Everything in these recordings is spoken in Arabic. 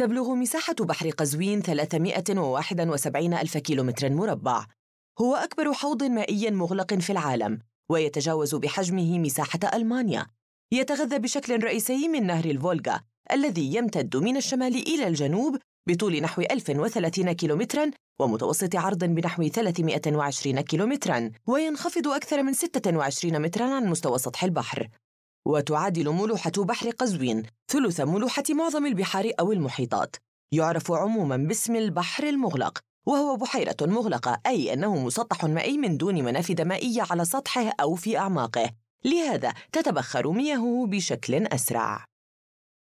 تبلغ مساحة بحر قزوين 371 ألف كيلومتر مربع هو أكبر حوض مائي مغلق في العالم ويتجاوز بحجمه مساحة ألمانيا يتغذى بشكل رئيسي من نهر الفولغا الذي يمتد من الشمال إلى الجنوب بطول نحو 1030 كيلومترا ومتوسط عرض بنحو 320 كيلومترا وينخفض أكثر من 26 مترا عن مستوى سطح البحر وتعادل ملوحة بحر قزوين ثلث ملوحة معظم البحار أو المحيطات يعرف عموما باسم البحر المغلق وهو بحيرة مغلقة أي أنه مسطح مائي من دون منافذ مائية على سطحه أو في أعماقه لهذا تتبخر مياهه بشكل أسرع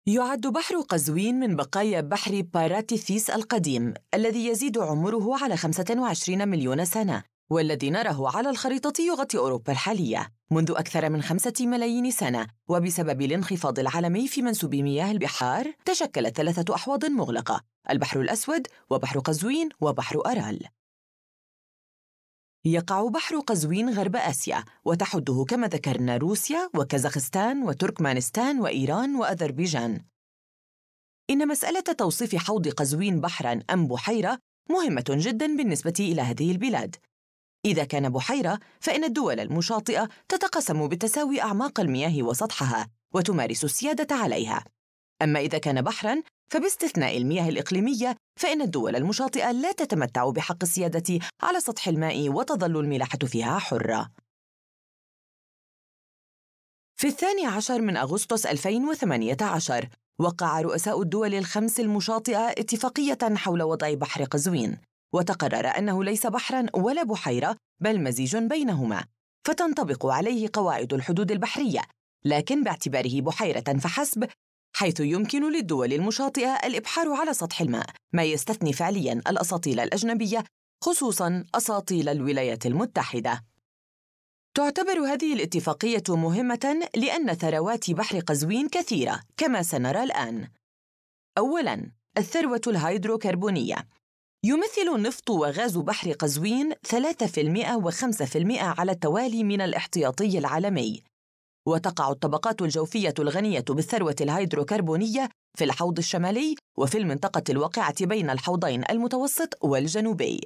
يعد بحر قزوين من بقايا بحر باراتيثيس القديم الذي يزيد عمره على 25 مليون سنة والذي نراه على الخريطة يغطي أوروبا الحالية منذ أكثر من خمسة ملايين سنة وبسبب الانخفاض العالمي في منسوب مياه البحار تشكلت ثلاثة أحواض مغلقة البحر الأسود وبحر قزوين وبحر أرال يقع بحر قزوين غرب آسيا وتحده كما ذكرنا روسيا وكازاخستان وتركمانستان وإيران وأذربيجان إن مسألة توصيف حوض قزوين بحراً أم بحيرة مهمة جداً بالنسبة إلى هذه البلاد إذا كان بحيرة فإن الدول المشاطئة تتقسم بالتساوي أعماق المياه وسطحها وتمارس السيادة عليها. أما إذا كان بحرًا فباستثناء المياه الإقليمية فإن الدول المشاطئة لا تتمتع بحق السيادة على سطح الماء وتظل الملاحة فيها حرة. في الثاني عشر من أغسطس 2018 وقع رؤساء الدول الخمس المشاطئة اتفاقية حول وضع بحر قزوين وتقرر أنه ليس بحرا ولا بحيرة بل مزيج بينهما فتنطبق عليه قواعد الحدود البحرية لكن باعتباره بحيرة فحسب حيث يمكن للدول المشاطئة الإبحار على سطح الماء ما يستثني فعليا الأساطيل الأجنبية خصوصا أساطيل الولايات المتحدة تعتبر هذه الاتفاقية مهمة لأن ثروات بحر قزوين كثيرة كما سنرى الآن أولاً الثروة الهيدروكربونية يمثل نفط وغاز بحر قزوين 3% و5% على التوالي من الاحتياطي العالمي وتقع الطبقات الجوفية الغنية بالثروة الهيدروكربونية في الحوض الشمالي وفي المنطقة الواقعة بين الحوضين المتوسط والجنوبي.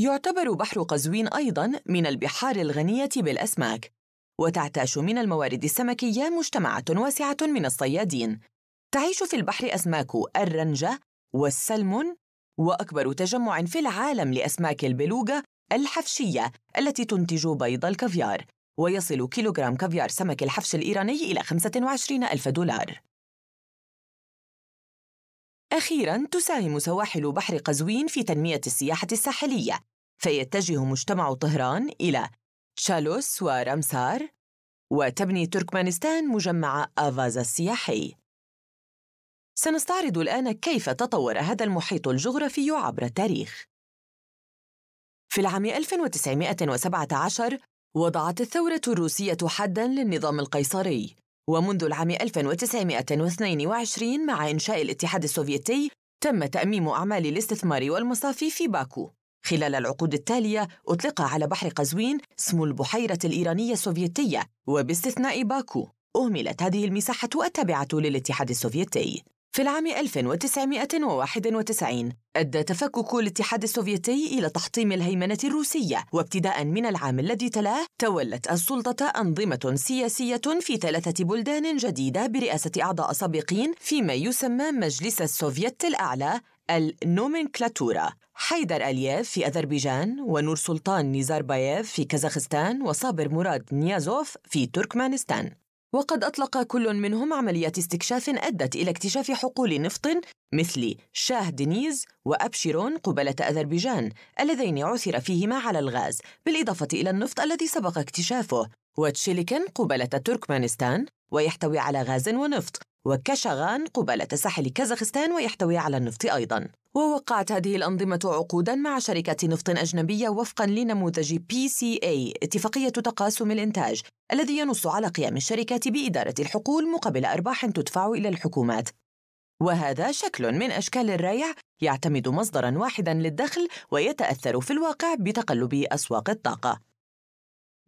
يعتبر بحر قزوين أيضًا من البحار الغنية بالأسماك، وتعتاش من الموارد السمكية مجتمعات واسعة من الصيادين. تعيش في البحر أسماك الرنجة والسلمون وأكبر تجمع في العالم لأسماك البلوغا الحفشية التي تنتج بيض الكافيار ويصل كيلوغرام كافيار سمك الحفش الإيراني إلى 25 ألف دولار أخيراً تساهم سواحل بحر قزوين في تنمية السياحة الساحلية فيتجه مجتمع طهران إلى تشالوس ورمسار وتبني تركمانستان مجمع آفازا السياحي سنستعرض الآن كيف تطور هذا المحيط الجغرافي عبر التاريخ. في العام 1917 وضعت الثورة الروسية حدًا للنظام القيصري، ومنذ العام 1922 مع إنشاء الاتحاد السوفيتي تم تأميم أعمال الاستثمار والمصافي في باكو. خلال العقود التالية أطلق على بحر قزوين اسم البحيرة الإيرانية السوفيتية وباستثناء باكو أهملت هذه المساحة التابعة للاتحاد السوفيتي في العام 1991 أدى تفكك الاتحاد السوفيتي إلى تحطيم الهيمنة الروسية وابتداء من العام الذي تلاه تولت السلطة أنظمة سياسية في ثلاثة بلدان جديدة برئاسة أعضاء سابقين فيما يسمى مجلس السوفيت الأعلى النومنكلاتورا حيدر الياف في أذربيجان ونور سلطان نزاربايف في كازاخستان وصابر مراد نيازوف في تركمانستان وقد أطلق كل منهم عمليات استكشاف أدت إلى اكتشاف حقول نفط مثل شاه دنيز وأبشيرون قبالة أذربيجان اللذين عثر فيهما على الغاز بالإضافة إلى النفط الذي سبق اكتشافه وتشيلكن قبالة تركمانستان ويحتوي على غاز ونفط وكشغان قبالة ساحل كازاخستان ويحتوي على النفط أيضاً ووقعت هذه الأنظمة عقوداً مع شركة نفط أجنبية وفقاً لنموذج PCA اتفاقية تقاسم الإنتاج الذي ينص على قيام الشركات بإدارة الحقول مقابل أرباح تدفع إلى الحكومات وهذا شكل من أشكال الريع يعتمد مصدراً واحداً للدخل ويتأثر في الواقع بتقلب أسواق الطاقة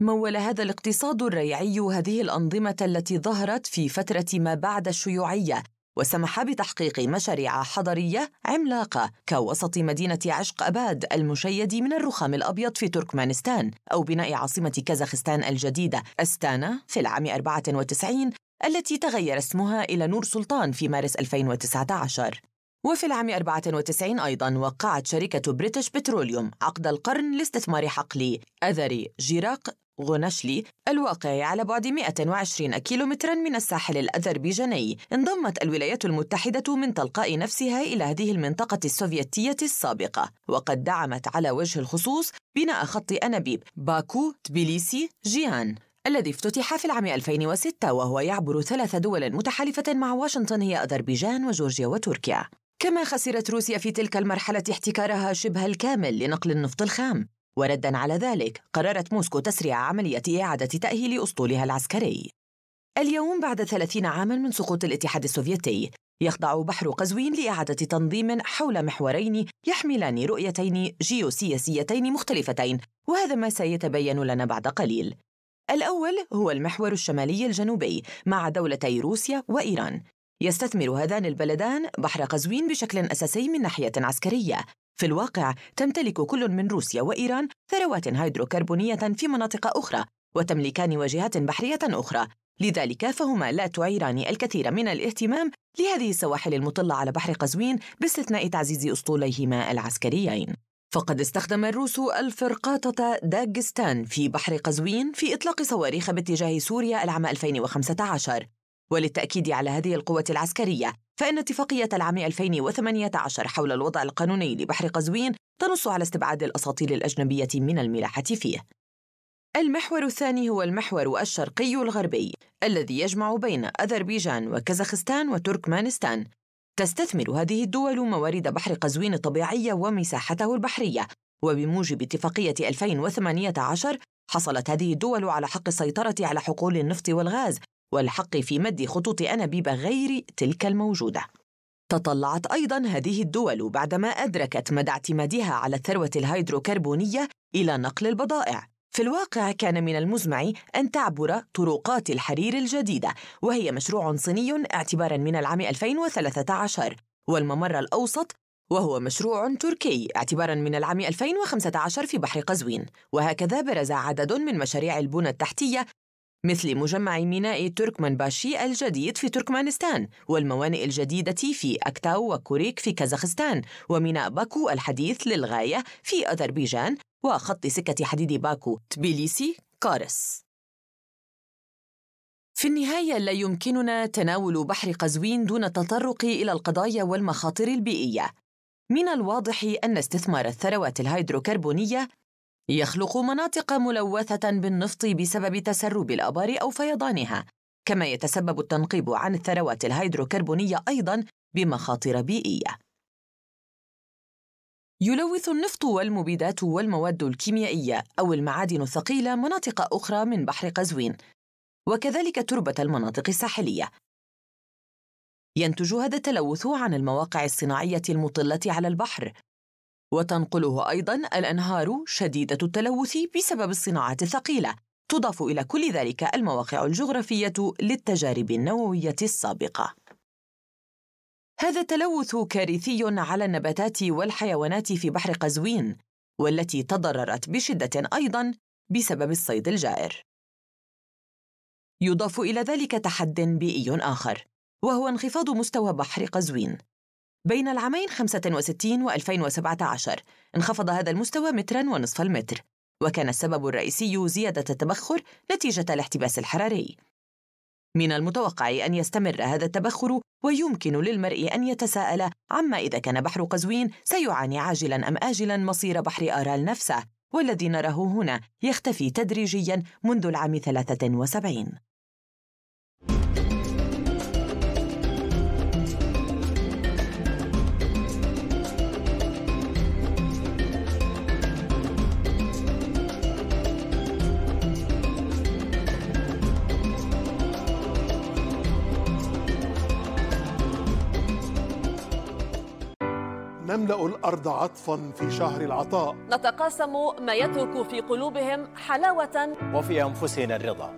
مول هذا الاقتصاد الريعي هذه الأنظمة التي ظهرت في فترة ما بعد الشيوعية وسمح بتحقيق مشاريع حضرية عملاقة كوسط مدينة عشق أباد المشيد من الرخام الأبيض في تركمانستان أو بناء عاصمة كازاخستان الجديدة أستانا في العام 94 التي تغير اسمها إلى نور سلطان في مارس 2019 وفي العام 94 أيضا وقعت شركة بريتش بتروليوم عقد القرن لاستثمار حقلي اذري جيراق غونشلي الواقع على بعد 120 كيلومترا من الساحل الأذربيجاني انضمت الولايات المتحدة من تلقاء نفسها إلى هذه المنطقة السوفيتية السابقة وقد دعمت على وجه الخصوص بناء خط أنابيب باكو تبيليسي جيان الذي افتتح في العام 2006 وهو يعبر ثلاث دول متحالفة مع واشنطن هي أذربيجان وجورجيا وتركيا كما خسرت روسيا في تلك المرحلة احتكارها شبه الكامل لنقل النفط الخام وردا على ذلك قررت موسكو تسريع عملية إعادة تأهيل أسطولها العسكري اليوم بعد 30 عاما من سقوط الاتحاد السوفيتي يخضع بحر قزوين لإعادة تنظيم حول محورين يحملان رؤيتين جيوسياسيتين مختلفتين وهذا ما سيتبين لنا بعد قليل الأول هو المحور الشمالي الجنوبي مع دولتي روسيا وإيران يستثمر هذان البلدان بحر قزوين بشكل أساسي من ناحية عسكرية في الواقع تمتلك كل من روسيا وإيران ثروات هيدروكربونية في مناطق أخرى وتملكان واجهات بحرية أخرى لذلك فهما لا تعيران الكثير من الاهتمام لهذه السواحل المطلة على بحر قزوين باستثناء تعزيز أسطوليهما العسكريين فقد استخدم الروس الفرقاطة داغستان في بحر قزوين في إطلاق صواريخ باتجاه سوريا العام 2015 وللتأكيد على هذه القوة العسكرية فإن اتفاقية العام 2018 حول الوضع القانوني لبحر قزوين تنص على استبعاد الأساطيل الأجنبية من الملاحة فيه المحور الثاني هو المحور الشرقي الغربي الذي يجمع بين أذربيجان وكازاخستان وتركمانستان تستثمر هذه الدول موارد بحر قزوين الطبيعية ومساحته البحرية وبموجب اتفاقية 2018 حصلت هذه الدول على حق السيطرة على حقول النفط والغاز والحق في مد خطوط أنابيب غير تلك الموجودة. تطلعت أيضا هذه الدول بعدما أدركت مدى اعتمادها على الثروة الهيدروكربونية إلى نقل البضائع. في الواقع كان من المزمع أن تعبر طرقات الحرير الجديدة وهي مشروع صيني اعتبارا من العام 2013 والممر الأوسط وهو مشروع تركي اعتبارا من العام 2015 في بحر قزوين وهكذا برز عدد من مشاريع البنى التحتية مثل مجمع ميناء تركمان باشي الجديد في تركمانستان والموانئ الجديدة في أكتاو وكوريك في كازاخستان وميناء باكو الحديث للغاية في أذربيجان وخط سكة حديد باكو تبيليسي كارس في النهاية لا يمكننا تناول بحر قزوين دون التطرق إلى القضايا والمخاطر البيئية من الواضح أن استثمار الثروات الهيدروكربونية يخلق مناطق ملوثة بالنفط بسبب تسرب الآبار أو فيضانها، كما يتسبب التنقيب عن الثروات الهيدروكربونية أيضًا بمخاطر بيئية. يلوث النفط والمبيدات والمواد الكيميائية أو المعادن الثقيلة مناطق أخرى من بحر قزوين، وكذلك تربة المناطق الساحلية. ينتج هذا التلوث عن المواقع الصناعية المطلة على البحر، وتنقله أيضا الأنهار شديدة التلوث بسبب الصناعات الثقيلة تضاف إلى كل ذلك المواقع الجغرافية للتجارب النووية السابقة هذا التلوث كارثي على النباتات والحيوانات في بحر قزوين والتي تضررت بشدة أيضا بسبب الصيد الجائر يضاف إلى ذلك تحد بيئي آخر وهو انخفاض مستوى بحر قزوين بين العامين 65 و 2017 انخفض هذا المستوى مترا ونصف المتر وكان السبب الرئيسي زيادة التبخر نتيجة الاحتباس الحراري من المتوقع أن يستمر هذا التبخر ويمكن للمرء أن يتساءل عما إذا كان بحر قزوين سيعاني عاجلا أم آجلا مصير بحر آرال نفسه والذي نراه هنا يختفي تدريجيا منذ العام 73 تملا الارض عطفا في شهر العطاء نتقاسم ما يترك في قلوبهم حلاوه وفي انفسهم الرضا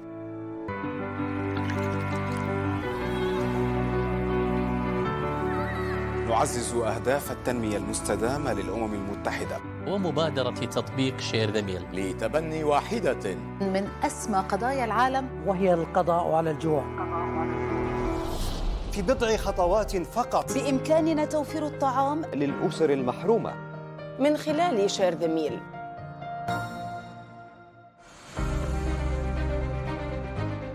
نعزز اهداف التنميه المستدامه للامم المتحده ومبادره تطبيق شير ذا ميل لتبني واحده من اسمى قضايا العالم وهي القضاء على الجوع, القضاء على الجوع. بضع خطوات فقط بإمكاننا توفير الطعام للأسر المحرومة من خلال شير ذا ميل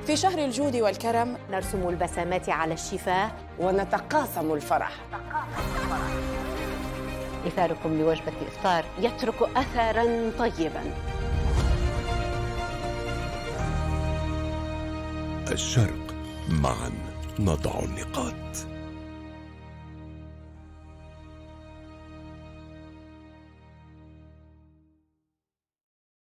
في شهر الجود والكرم نرسم البسامات على الشفاه ونتقاسم الفرح إثاركم لوجبة الإفطار يترك أثراً طيباً الشرق معاً نضع النقاط